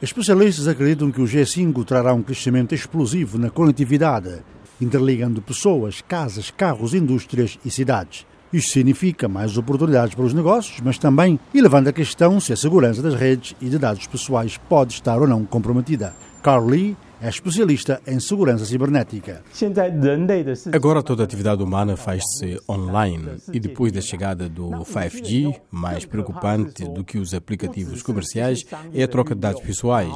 Especialistas acreditam que o G5 trará um crescimento explosivo na conectividade, interligando pessoas, casas, carros, indústrias e cidades. Isto significa mais oportunidades para os negócios, mas também elevando a questão se a segurança das redes e de dados pessoais pode estar ou não comprometida. Carl Lee, é especialista em segurança cibernética. Agora toda a atividade humana faz-se online e depois da chegada do 5G, mais preocupante do que os aplicativos comerciais é a troca de dados pessoais.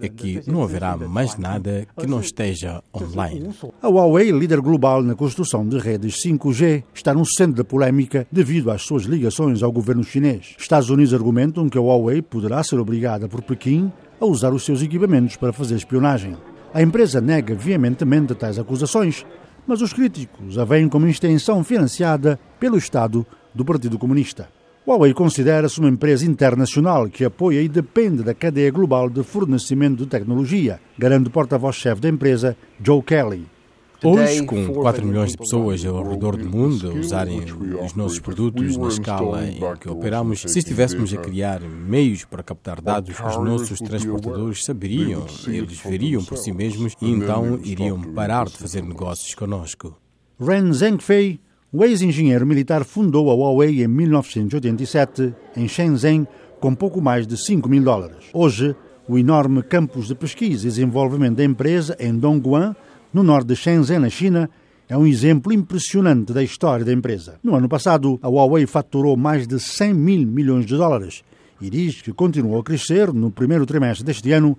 É que não haverá mais nada que não esteja online. A Huawei, líder global na construção de redes 5G, está no centro da polémica devido às suas ligações ao governo chinês. Estados Unidos argumentam que a Huawei poderá ser obrigada por Pequim a usar os seus equipamentos para fazer espionagem. A empresa nega veementemente tais acusações, mas os críticos a veem como extensão financiada pelo Estado do Partido Comunista. Huawei considera-se uma empresa internacional que apoia e depende da cadeia global de fornecimento de tecnologia, garante o porta-voz-chefe da empresa, Joe Kelly. Hoje, com 4 milhões de pessoas ao redor do mundo a usarem os nossos produtos na escala em que operamos, se estivéssemos a uh, criar meios para captar dados, os nossos transportadores saberiam, eles veriam por si mesmos e então iriam parar de fazer negócios conosco. Ren Zhengfei, o ex-engenheiro militar, fundou a Huawei em 1987 em Shenzhen com pouco mais de 5 mil dólares. Hoje, o enorme campus de pesquisa e desenvolvimento da empresa em Dongguan no norte de Shenzhen, na China, é um exemplo impressionante da história da empresa. No ano passado, a Huawei faturou mais de 100 mil milhões de dólares e diz que continuou a crescer no primeiro trimestre deste ano,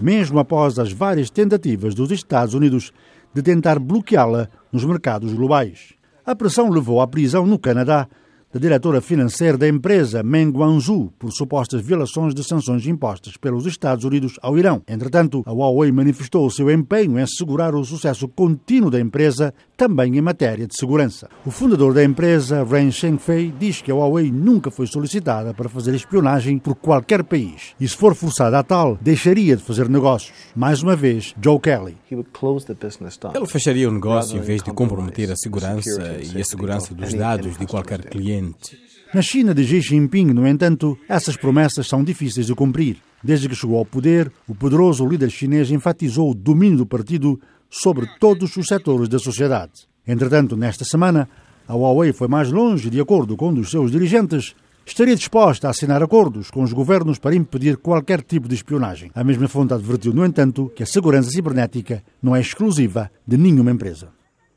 mesmo após as várias tentativas dos Estados Unidos de tentar bloqueá-la nos mercados globais. A pressão levou à prisão no Canadá da diretora financeira da empresa Meng Wanzhou por supostas violações de sanções impostas pelos Estados Unidos ao Irão. Entretanto, a Huawei manifestou o seu empenho em assegurar o sucesso contínuo da empresa também em matéria de segurança. O fundador da empresa, Ren Shengfei, diz que a Huawei nunca foi solicitada para fazer espionagem por qualquer país e, se for forçada a tal, deixaria de fazer negócios. Mais uma vez, Joe Kelly. Ele fecharia o negócio em vez de comprometer a segurança e a segurança dos dados de qualquer cliente na China de Xi Jinping, no entanto, essas promessas são difíceis de cumprir. Desde que chegou ao poder, o poderoso líder chinês enfatizou o domínio do partido sobre todos os setores da sociedade. Entretanto, nesta semana, a Huawei foi mais longe, de acordo com um dos seus dirigentes, estaria disposta a assinar acordos com os governos para impedir qualquer tipo de espionagem. A mesma fonte advertiu, no entanto, que a segurança cibernética não é exclusiva de nenhuma empresa.